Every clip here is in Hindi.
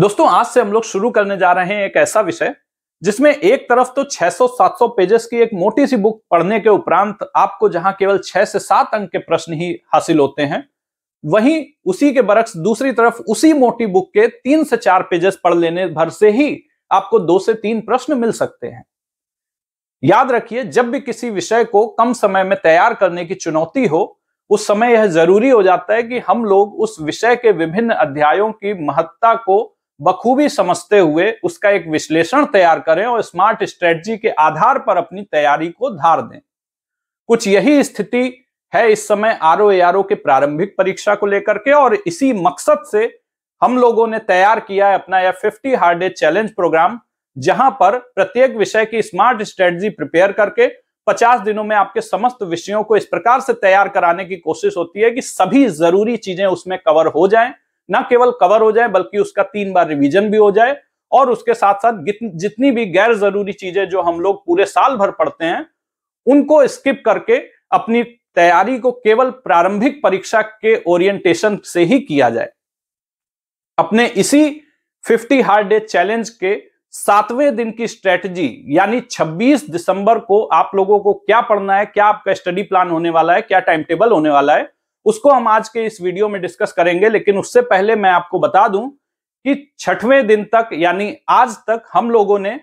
दोस्तों आज से हम लोग शुरू करने जा रहे हैं एक ऐसा विषय जिसमें एक तरफ तो 600-700 पेजेस की एक मोटी सी बुक पढ़ने के उपरांत आपको जहां केवल 6 से 7 अंक के प्रश्न ही हासिल होते हैं वहीं उसी के बरक्स दूसरी तरफ उसी मोटी बुक के तीन से चार पेजेस पढ़ लेने भर से ही आपको दो से तीन प्रश्न मिल सकते हैं याद रखिए जब भी किसी विषय को कम समय में तैयार करने की चुनौती हो उस समय यह जरूरी हो जाता है कि हम लोग उस विषय के विभिन्न अध्यायों की महत्ता को बखूबी समझते हुए उसका एक विश्लेषण तैयार करें और स्मार्ट स्ट्रेटजी के आधार पर अपनी तैयारी को धार दें कुछ यही स्थिति है इस समय आर ओ आर ओ के प्रारंभिक परीक्षा को लेकर के और इसी मकसद से हम लोगों ने तैयार किया है अपना यह fifty hard day challenge program जहां पर प्रत्येक विषय की स्मार्ट स्ट्रेटजी प्रिपेयर करके 50 दिनों में आपके समस्त विषयों को इस प्रकार से तैयार कराने की कोशिश होती है कि सभी जरूरी चीजें उसमें कवर हो जाएं न केवल कवर हो जाए बल्कि उसका तीन बार रिवीजन भी हो जाए और उसके साथ साथ जितनी भी गैर जरूरी चीजें जो हम लोग पूरे साल भर पढ़ते हैं उनको स्किप करके अपनी तैयारी को केवल प्रारंभिक परीक्षा के ओरिएंटेशन से ही किया जाए अपने इसी 50 हार्ड डे चैलेंज के सातवें दिन की स्ट्रेटजी यानी 26 दिसंबर को आप लोगों को क्या पढ़ना है क्या आपका स्टडी प्लान होने वाला है क्या टाइम टेबल होने वाला है उसको हम आज के इस वीडियो में डिस्कस करेंगे लेकिन उससे पहले मैं आपको बता दूं कि छठवें दिन तक यानी आज तक हम लोगों ने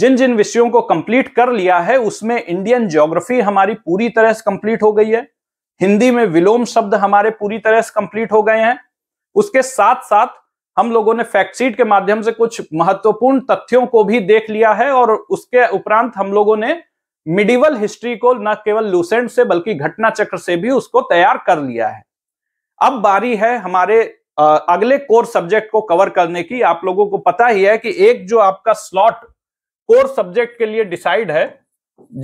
जिन जिन विषयों को कंप्लीट कर लिया है उसमें इंडियन ज्योग्राफी हमारी पूरी तरह से कंप्लीट हो गई है हिंदी में विलोम शब्द हमारे पूरी तरह से कंप्लीट हो गए हैं उसके साथ साथ हम लोगों ने फैक्टशीट के माध्यम से कुछ महत्वपूर्ण तथ्यों को भी देख लिया है और उसके उपरांत हम लोगों ने मिडिवल हिस्ट्री को न केवल लूसेंट से बल्कि घटना चक्र से भी उसको तैयार कर लिया है अब बारी है हमारे अगले कोर सब्जेक्ट को कवर करने की आप लोगों को पता ही है कि एक जो आपका स्लॉट कोर सब्जेक्ट के लिए डिसाइड है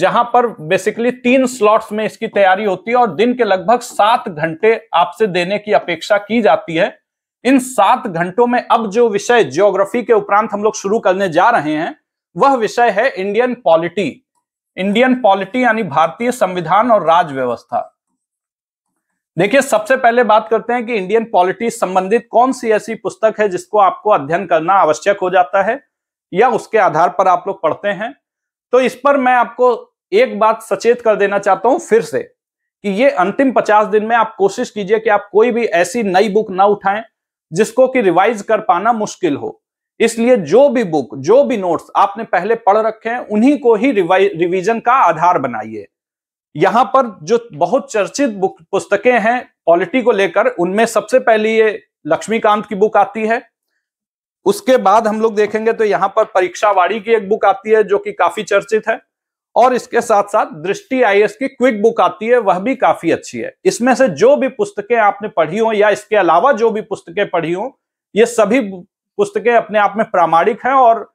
जहां पर बेसिकली तीन स्लॉट्स में इसकी तैयारी होती है और दिन के लगभग सात घंटे आपसे देने की अपेक्षा की जाती है इन सात घंटों में अब जो विषय ज्योग्राफी के उपरांत हम लोग शुरू करने जा रहे हैं वह विषय है इंडियन पॉलिटी इंडियन पॉलिटी यानी भारतीय संविधान और राज व्यवस्था देखिए सबसे पहले बात करते हैं कि इंडियन पॉलिटी संबंधित कौन सी ऐसी पुस्तक है जिसको आपको अध्ययन करना आवश्यक हो जाता है या उसके आधार पर आप लोग पढ़ते हैं तो इस पर मैं आपको एक बात सचेत कर देना चाहता हूं फिर से कि ये अंतिम पचास दिन में आप कोशिश कीजिए कि आप कोई भी ऐसी नई बुक ना उठाएं जिसको कि रिवाइज कर पाना मुश्किल हो इसलिए जो भी बुक जो भी नोट्स आपने पहले पढ़ रखे हैं उन्हीं को ही रिवीजन का आधार बनाइए यहां पर जो बहुत चर्चित बुक पुस्तकें हैं पॉलिटी को लेकर उनमें सबसे पहली ये लक्ष्मीकांत की बुक आती है उसके बाद हम लोग देखेंगे तो यहाँ पर परीक्षावाड़ी की एक बुक आती है जो कि काफी चर्चित है और इसके साथ साथ दृष्टि आई की क्विक बुक आती है वह भी काफी अच्छी है इसमें से जो भी पुस्तकें आपने पढ़ी हो या इसके अलावा जो भी पुस्तकें पढ़ी हो ये सभी पुस्तकें अपने आप में प्रामाणिक हैं और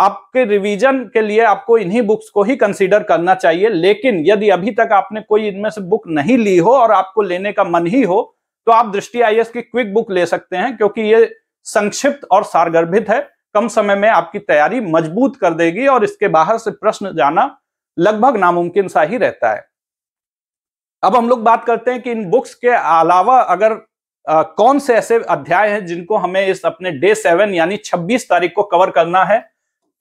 आपके रिवीजन के लिए आपको इन्हीं बुक्स को ही कंसीडर करना चाहिए लेकिन यदि अभी तक आपने कोई इनमें से बुक नहीं ली हो और आपको लेने का मन ही हो तो आप दृष्टि आई की क्विक बुक ले सकते हैं क्योंकि ये संक्षिप्त और सारगर्भित है कम समय में आपकी तैयारी मजबूत कर देगी और इसके बाहर से प्रश्न जाना लगभग नामुमकिन सा ही रहता है अब हम लोग बात करते हैं कि इन बुक्स के अलावा अगर आ, कौन से ऐसे अध्याय हैं जिनको हमें इस अपने डे सेवन यानी 26 तारीख को कवर करना है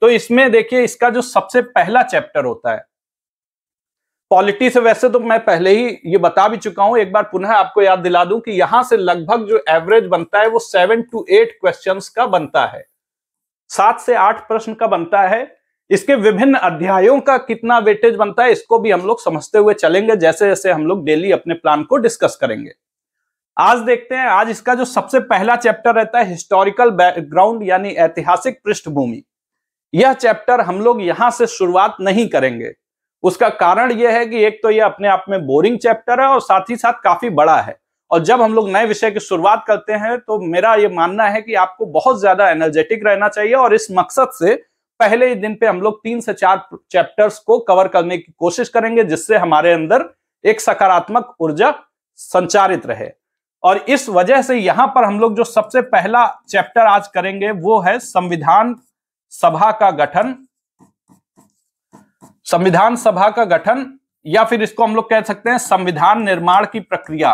तो इसमें देखिए इसका जो सबसे पहला चैप्टर होता है पॉलिटी से वैसे तो मैं पहले ही ये बता भी चुका हूं एक बार पुनः आपको याद दिला दूं कि यहां से लगभग जो एवरेज बनता है वो सेवन टू एट क्वेश्चंस का बनता है सात से आठ प्रश्न का बनता है इसके विभिन्न अध्यायों का कितना वेटेज बनता है इसको भी हम लोग समझते हुए चलेंगे जैसे जैसे हम लोग डेली अपने प्लान को डिस्कस करेंगे आज देखते हैं आज इसका जो सबसे पहला चैप्टर रहता है हिस्टोरिकल बैकग्राउंड यानी ऐतिहासिक पृष्ठभूमि यह चैप्टर हम लोग यहां से शुरुआत नहीं करेंगे उसका कारण यह है कि एक तो यह अपने आप में बोरिंग चैप्टर है और साथ ही साथ काफी बड़ा है और जब हम लोग नए विषय की शुरुआत करते हैं तो मेरा ये मानना है कि आपको बहुत ज्यादा एनर्जेटिक रहना चाहिए और इस मकसद से पहले ही दिन पे हम लोग तीन से चार चैप्टर्स को कवर करने की कोशिश करेंगे जिससे हमारे अंदर एक सकारात्मक ऊर्जा संचारित रहे और इस वजह से यहां पर हम लोग जो सबसे पहला चैप्टर आज करेंगे वो है संविधान सभा का गठन संविधान सभा का गठन या फिर इसको हम लोग कह सकते हैं संविधान निर्माण की प्रक्रिया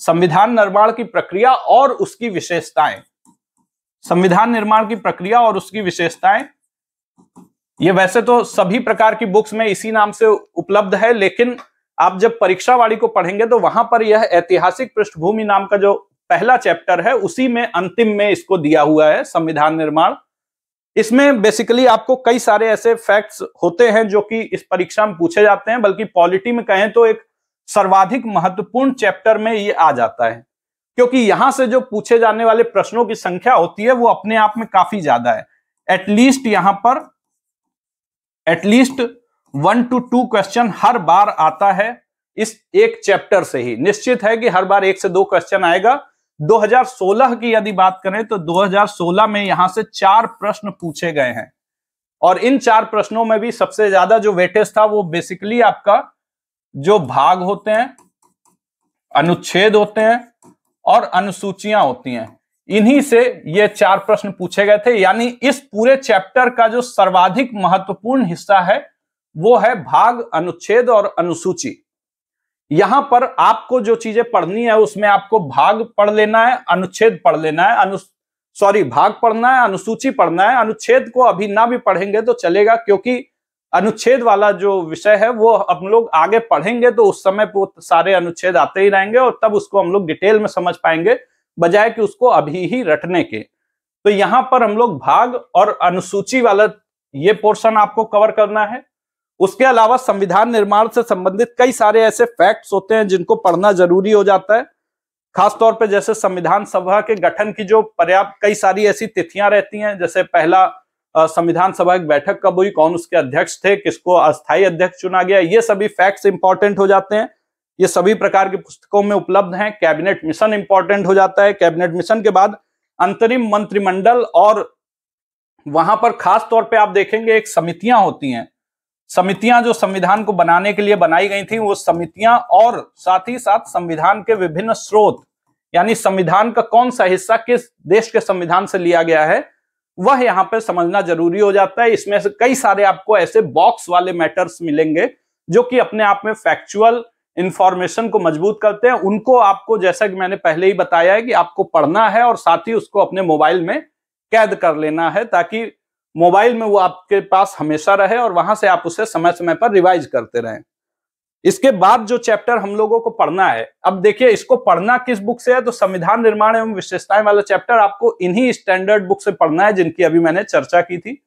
संविधान निर्माण की प्रक्रिया और उसकी विशेषताएं संविधान निर्माण की प्रक्रिया और उसकी विशेषताएं ये वैसे तो सभी प्रकार की बुक्स में इसी नाम से उपलब्ध है लेकिन आप जब परीक्षा परीक्षावाड़ी को पढ़ेंगे तो वहां पर यह ऐतिहासिक पृष्ठभूमि नाम का जो पहला चैप्टर है उसी में अंतिम में इसको दिया हुआ है संविधान निर्माण इसमें बेसिकली आपको कई सारे ऐसे फैक्ट्स होते हैं जो कि इस परीक्षा में पूछे जाते हैं बल्कि पॉलिटी में कहें तो एक सर्वाधिक महत्वपूर्ण चैप्टर में ये आ जाता है क्योंकि यहां से जो पूछे जाने वाले प्रश्नों की संख्या होती है वो अपने आप में काफी ज्यादा है एटलीस्ट यहां पर at least one two two question हर बार आता है इस एक चैप्टर से ही निश्चित है कि हर बार एक से दो क्वेश्चन आएगा 2016 की यदि बात करें तो 2016 में यहां से चार प्रश्न पूछे गए हैं और इन चार प्रश्नों में भी सबसे ज्यादा जो वेटेज था वो बेसिकली आपका जो भाग होते हैं अनुच्छेद होते हैं और अनुसूचियां होती हैं इन्हीं से ये चार प्रश्न पूछे गए थे यानी इस पूरे चैप्टर का जो सर्वाधिक महत्वपूर्ण हिस्सा है वो है भाग अनुच्छेद और अनुसूची यहां पर आपको जो चीजें पढ़नी है उसमें आपको भाग पढ़ लेना है अनुच्छेद पढ़ लेना है अनु सॉरी भाग पढ़ना है अनुसूची पढ़ना है अनुच्छेद को अभी ना भी पढ़ेंगे तो चलेगा क्योंकि अनुच्छेद वाला जो विषय है वो हम लोग आगे पढ़ेंगे तो उस समय वो सारे अनुच्छेद आते ही रहेंगे और तब उसको हम लोग डिटेल में समझ पाएंगे बजाय कि उसको अभी ही रटने के तो यहां पर हम लोग भाग और अनुसूची वाला ये पोर्शन आपको कवर करना है उसके अलावा संविधान निर्माण से संबंधित कई सारे ऐसे फैक्ट्स होते हैं जिनको पढ़ना जरूरी हो जाता है खासतौर पर जैसे संविधान सभा के गठन की जो पर्याप्त कई सारी ऐसी तिथियां रहती हैं जैसे पहला संविधान सभा की बैठक कब हुई कौन उसके अध्यक्ष थे किसको अस्थायी अध्यक्ष चुना गया ये सभी फैक्ट्स इंपॉर्टेंट हो जाते हैं ये सभी प्रकार की पुस्तकों में उपलब्ध हैं कैबिनेट मिशन इंपॉर्टेंट हो जाता है कैबिनेट मिशन के बाद अंतरिम मंत्रिमंडल और वहां पर खास तौर पे आप देखेंगे एक समितियां होती हैं समितियां जो संविधान को बनाने के लिए बनाई गई थी वो समितियां और साथ ही साथ संविधान के विभिन्न स्रोत यानी संविधान का कौन सा हिस्सा किस देश के संविधान से लिया गया है वह यहाँ पर समझना जरूरी हो जाता है इसमें से कई सारे आपको ऐसे बॉक्स वाले मैटर्स मिलेंगे जो कि अपने आप में फैक्चुअल इंफॉर्मेशन को मजबूत करते हैं उनको आपको जैसा कि मैंने पहले ही बताया है कि आपको पढ़ना है और साथ ही उसको अपने मोबाइल में कैद कर लेना है ताकि मोबाइल में वो आपके पास हमेशा रहे और वहां से आप उसे समय समय पर रिवाइज करते रहें इसके बाद जो चैप्टर हम लोगों को पढ़ना है अब देखिए इसको पढ़ना किस बुक से है तो संविधान निर्माण एवं विशेषताएं वाला चैप्टर आपको इन्हीं स्टैंडर्ड बुक से पढ़ना है जिनकी अभी मैंने चर्चा की थी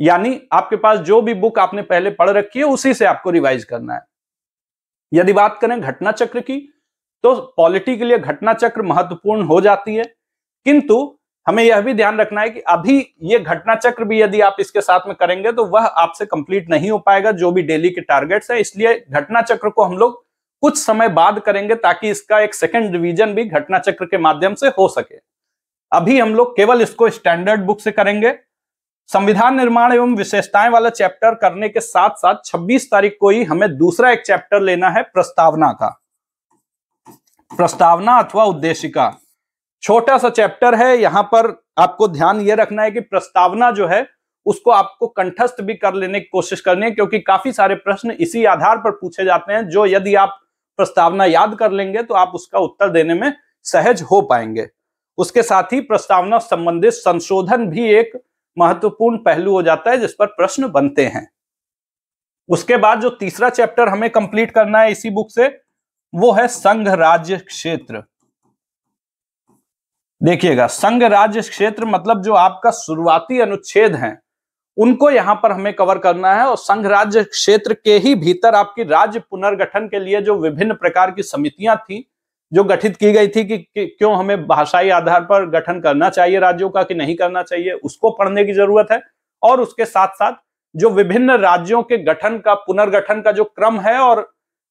यानी आपके पास जो भी बुक आपने पहले पढ़ रखी है उसी से आपको रिवाइज करना है यदि बात करें घटना चक्र की तो पॉलिटी के लिए घटना चक्र महत्वपूर्ण हो जाती है किंतु हमें यह भी ध्यान रखना है कि अभी ये घटना चक्र भी यदि आप इसके साथ में करेंगे तो वह आपसे कंप्लीट नहीं हो पाएगा जो भी डेली के टारगेट्स हैं इसलिए घटना चक्र को हम लोग कुछ समय बाद करेंगे ताकि इसका एक सेकेंड रिविजन भी घटना चक्र के माध्यम से हो सके अभी हम लोग केवल इसको स्टैंडर्ड बुक से करेंगे संविधान निर्माण एवं विशेषताएं वाला चैप्टर करने के साथ साथ 26 तारीख को ही हमें दूसरा एक चैप्टर लेना है प्रस्तावना का प्रस्तावना अथवा उद्देशिका छोटा सा चैप्टर है यहां पर आपको ध्यान ये रखना है कि प्रस्तावना जो है उसको आपको कंठस्थ भी कर लेने की कोशिश करनी है क्योंकि काफी सारे प्रश्न इसी आधार पर पूछे जाते हैं जो यदि आप प्रस्तावना याद कर लेंगे तो आप उसका उत्तर देने में सहज हो पाएंगे उसके साथ ही प्रस्तावना संबंधित संशोधन भी एक महत्वपूर्ण पहलू हो जाता है जिस पर प्रश्न बनते हैं उसके बाद जो तीसरा चैप्टर हमें कंप्लीट करना है इसी बुक से वो है संघ राज्य क्षेत्र देखिएगा संघ राज्य क्षेत्र मतलब जो आपका शुरुआती अनुच्छेद है उनको यहां पर हमें कवर करना है और संघ राज्य क्षेत्र के ही भीतर आपकी राज्य पुनर्गठन के लिए जो विभिन्न प्रकार की समितियां थी जो गठित की गई थी कि, कि क्यों हमें भाषाई आधार पर गठन करना चाहिए राज्यों का कि नहीं करना चाहिए उसको पढ़ने की जरूरत है और उसके साथ साथ जो विभिन्न राज्यों के गठन का पुनर्गठन का जो क्रम है और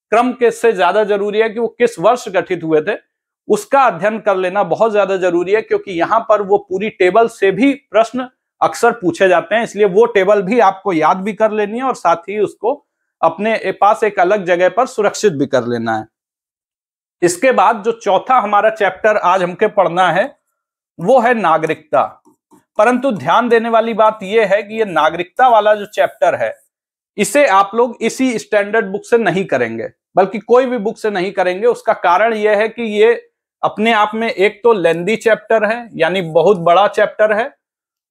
क्रम के से ज्यादा जरूरी है कि वो किस वर्ष गठित हुए थे उसका अध्ययन कर लेना बहुत ज्यादा जरूरी है क्योंकि यहां पर वो पूरी टेबल से भी प्रश्न अक्सर पूछे जाते हैं इसलिए वो टेबल भी आपको याद भी कर लेनी है और साथ ही उसको अपने पास एक अलग जगह पर सुरक्षित भी कर लेना है इसके बाद जो चौथा हमारा चैप्टर आज हमके पढ़ना है वो है नागरिकता परंतु ध्यान देने वाली बात यह है कि ये नागरिकता वाला जो चैप्टर है इसे आप लोग इसी स्टैंडर्ड बुक से नहीं करेंगे बल्कि कोई भी बुक से नहीं करेंगे उसका कारण यह है कि ये अपने आप में एक तो लेंदी चैप्टर है यानी बहुत बड़ा चैप्टर है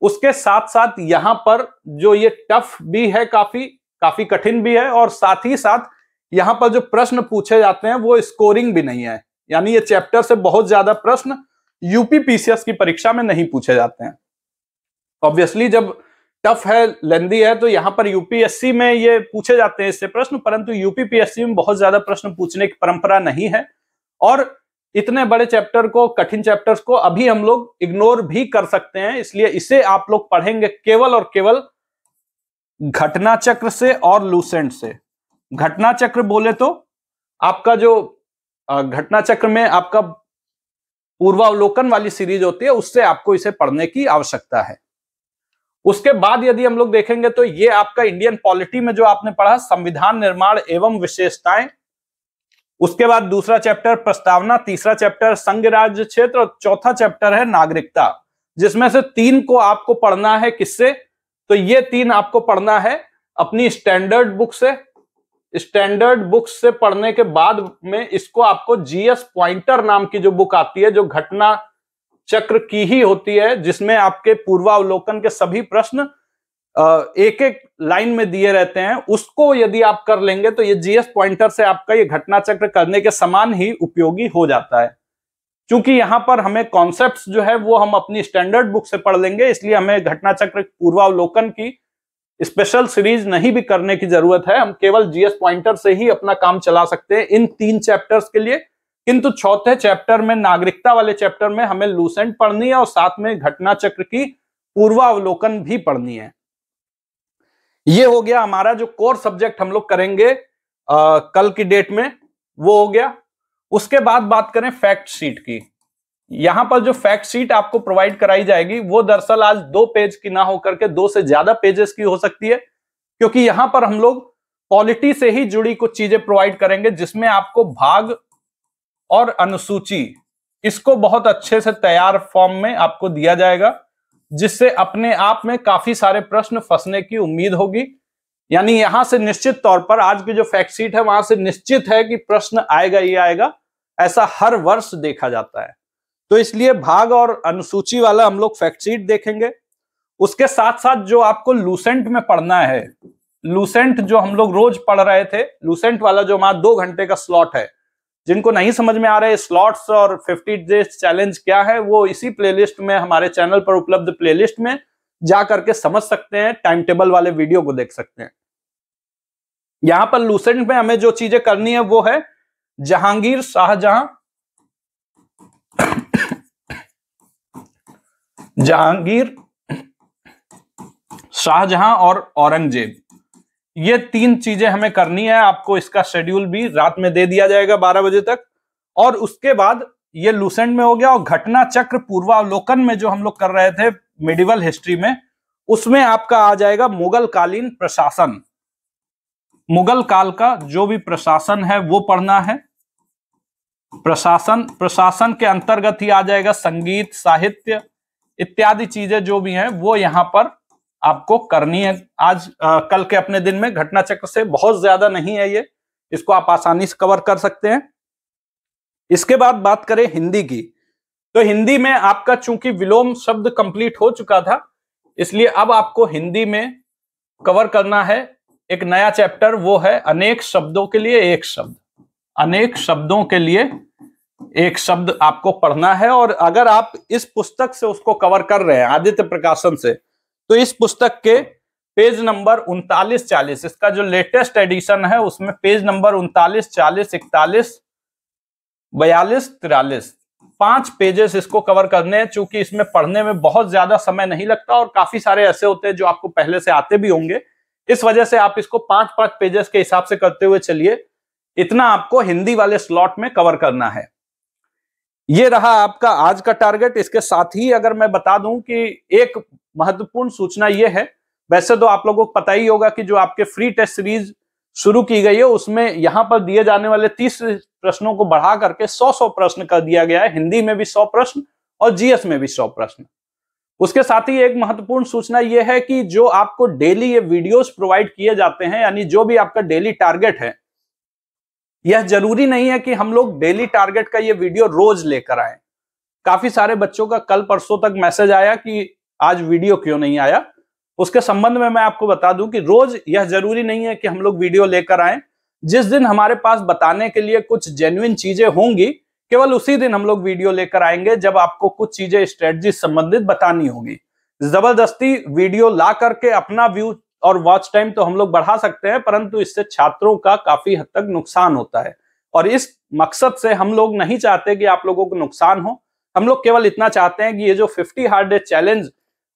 उसके साथ साथ यहाँ पर जो ये टफ भी है काफी काफी कठिन भी है और साथ ही साथ यहाँ पर जो प्रश्न पूछे जाते हैं वो स्कोरिंग भी नहीं है यानी ये चैप्टर से बहुत ज्यादा प्रश्न यूपी पीसीएस की परीक्षा में नहीं पूछे जाते हैं ऑब्वियसली जब टफ है लेंदी है तो यहाँ पर यूपीएससी में ये पूछे जाते हैं इससे प्रश्न परंतु यूपीपीएससी में बहुत ज्यादा प्रश्न पूछने की परंपरा नहीं है और इतने बड़े चैप्टर को कठिन चैप्टर्स को अभी हम लोग इग्नोर भी कर सकते हैं इसलिए इसे आप लोग पढ़ेंगे केवल और केवल घटना चक्र से और लूसेंट से घटना चक्र बोले तो आपका जो घटना चक्र में आपका पूर्वावलोकन वाली सीरीज होती है उससे आपको इसे पढ़ने की आवश्यकता है उसके बाद यदि हम लोग देखेंगे तो ये आपका इंडियन पॉलिटी में जो आपने पढ़ा संविधान निर्माण एवं विशेषताएं उसके बाद दूसरा चैप्टर प्रस्तावना तीसरा चैप्टर संघ राज्य क्षेत्र और चौथा चैप्टर है नागरिकता जिसमें से तीन को आपको पढ़ना है किससे तो ये तीन आपको पढ़ना है अपनी स्टैंडर्ड बुक से स्टैंडर्ड बुक से पढ़ने के बाद में इसको आपको जीएस पॉइंटर नाम की जो बुक आती है जो घटना चक्र की ही होती है जिसमें आपके पूर्वावलोकन के सभी प्रश्न एक एक लाइन में दिए रहते हैं उसको यदि आप कर लेंगे तो ये जीएस पॉइंटर से आपका ये घटना चक्र करने के समान ही उपयोगी हो जाता है क्योंकि यहां पर हमें कॉन्सेप्ट्स जो है वो हम अपनी स्टैंडर्ड बुक से पढ़ लेंगे इसलिए हमें घटना चक्र पूर्वावलोकन की स्पेशल सीरीज नहीं भी करने की जरूरत है हम केवल जीएस पॉइंटर से ही अपना काम चला सकते हैं इन तीन चैप्टर्स के लिए किंतु चौथे चैप्टर में नागरिकता वाले चैप्टर में हमें लूसेंट पढ़नी है और साथ में घटना चक्र की पूर्वावलोकन भी पढ़नी है ये हो गया हमारा जो कोर सब्जेक्ट हम लोग करेंगे आ, कल की डेट में वो हो गया उसके बाद बात करें फैक्ट शीट की यहां पर जो फैक्ट शीट आपको प्रोवाइड कराई जाएगी वो दरअसल आज दो पेज की ना होकर के दो से ज्यादा पेजेस की हो सकती है क्योंकि यहां पर हम लोग पॉलिटी से ही जुड़ी कुछ चीजें प्रोवाइड करेंगे जिसमें आपको भाग और अनुसूची इसको बहुत अच्छे से तैयार फॉर्म में आपको दिया जाएगा जिससे अपने आप में काफी सारे प्रश्न फंसने की उम्मीद होगी यानी यहां से निश्चित तौर पर आज की जो फैक्ट शीट है वहां से निश्चित है कि प्रश्न आएगा ही आएगा ऐसा हर वर्ष देखा जाता है तो इसलिए भाग और अनुसूची वाला हम लोग फैक्ट शीट देखेंगे उसके साथ साथ जो आपको लूसेंट में पढ़ना है लूसेंट जो हम लोग रोज पढ़ रहे थे लूसेंट वाला जो हमारा दो घंटे का स्लॉट है जिनको नहीं समझ में आ रहे स्लॉट्स और 50 डे चैलेंज क्या है वो इसी प्लेलिस्ट में हमारे चैनल पर उपलब्ध प्लेलिस्ट में जा करके समझ सकते हैं टाइम टेबल वाले वीडियो को देख सकते हैं यहां पर लूसेंट में हमें जो चीजें करनी है वो है जहांगीर शाहजहां जहांगीर शाहजहां और औरंगजेब ये तीन चीजें हमें करनी है आपको इसका शेड्यूल भी रात में दे दिया जाएगा बारह बजे तक और उसके बाद ये लूसेंट में हो गया और घटना चक्र पूर्वावलोकन में जो हम लोग कर रहे थे मेडिवल हिस्ट्री में उसमें आपका आ जाएगा मुगल कालीन प्रशासन मुगल काल का जो भी प्रशासन है वो पढ़ना है प्रशासन प्रशासन के अंतर्गत ही आ जाएगा संगीत साहित्य इत्यादि चीजें जो भी हैं वो यहां पर आपको करनी है आज आ, कल के अपने दिन में घटना चक्र से बहुत ज्यादा नहीं है ये इसको आप आसानी से कवर कर सकते हैं इसके बाद बात करें हिंदी की तो हिंदी में आपका चूंकि विलोम शब्द कंप्लीट हो चुका था इसलिए अब आपको हिंदी में कवर करना है एक नया चैप्टर वो है अनेक शब्दों के लिए एक शब्द अनेक शब्दों के लिए एक शब्द आपको पढ़ना है और अगर आप इस पुस्तक से उसको कवर कर रहे हैं आदित्य प्रकाशन से तो इस पुस्तक के पेज नंबर उनतालीस चालीस इसका जो लेटेस्ट एडिशन है उसमें पेज नंबर उनतालीस चालीस इकतालीस बयालीस तिरालीस पांच पेजेस इसको कवर करने हैं चूंकि इसमें पढ़ने में बहुत ज्यादा समय नहीं लगता और काफी सारे ऐसे होते हैं जो आपको पहले से आते भी होंगे इस वजह से आप इसको पांच पांच पेजेस के हिसाब से करते हुए चलिए इतना आपको हिंदी वाले स्लॉट में कवर करना है ये रहा आपका आज का टारगेट इसके साथ ही अगर मैं बता दूं कि एक महत्वपूर्ण सूचना यह है वैसे तो आप लोगों को पता ही होगा कि जो आपके फ्री टेस्ट सीरीज शुरू की गई है उसमें यहाँ पर दिए जाने वाले तीस प्रश्नों को बढ़ा करके सौ सौ प्रश्न कर दिया गया है हिंदी में भी सौ प्रश्न और जीएस में भी सौ प्रश्न उसके साथ ही एक महत्वपूर्ण सूचना यह है कि जो आपको डेली ये वीडियोस प्रोवाइड किए जाते हैं यानी जो भी आपका डेली टारगेट है यह जरूरी नहीं है कि हम लोग डेली टारगेट का ये वीडियो रोज लेकर आए काफी सारे बच्चों का कल परसों तक मैसेज आया कि आज वीडियो क्यों नहीं आया उसके संबंध में मैं आपको बता दूं कि रोज यह जरूरी नहीं है कि हम लोग वीडियो लेकर आए जिस दिन हमारे पास बताने के लिए कुछ जेन्युन चीजें होंगी केवल उसी दिन हम लोग वीडियो लेकर आएंगे जब आपको कुछ चीजें स्ट्रेटजी संबंधित बतानी होगी जबरदस्ती वीडियो ला करके अपना व्यू और वॉच टाइम तो हम लोग बढ़ा सकते हैं परंतु इससे छात्रों का काफी हद तक नुकसान होता है और इस मकसद से हम लोग नहीं चाहते कि आप लोगों को नुकसान हो हम लोग केवल इतना चाहते हैं कि ये जो फिफ्टी डे चैलेंज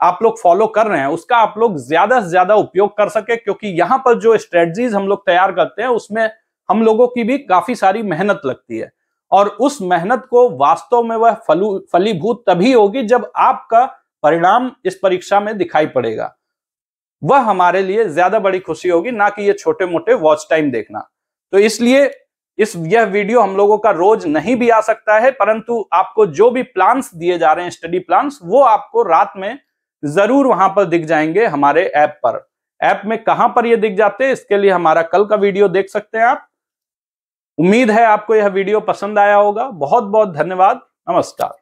आप लोग फॉलो कर रहे हैं उसका आप लोग ज्यादा से ज्यादा उपयोग कर सके क्योंकि यहाँ पर जो स्ट्रेटजीज हम लोग तैयार करते हैं उसमें हम लोगों की भी काफी सारी मेहनत लगती है और उस मेहनत को वास्तव में वह फलू फलीभूत तभी होगी जब आपका परिणाम इस परीक्षा में दिखाई पड़ेगा वह हमारे लिए ज्यादा बड़ी खुशी होगी ना कि ये छोटे मोटे वॉच टाइम देखना तो इसलिए इस यह वीडियो हम लोगों का रोज नहीं भी आ सकता है परंतु आपको जो भी प्लान्स दिए जा रहे हैं स्टडी प्लान्स वो आपको रात में जरूर वहां पर दिख जाएंगे हमारे ऐप पर ऐप में कहां पर ये दिख जाते हैं इसके लिए हमारा कल का वीडियो देख सकते हैं आप उम्मीद है आपको यह वीडियो पसंद आया होगा बहुत बहुत धन्यवाद नमस्कार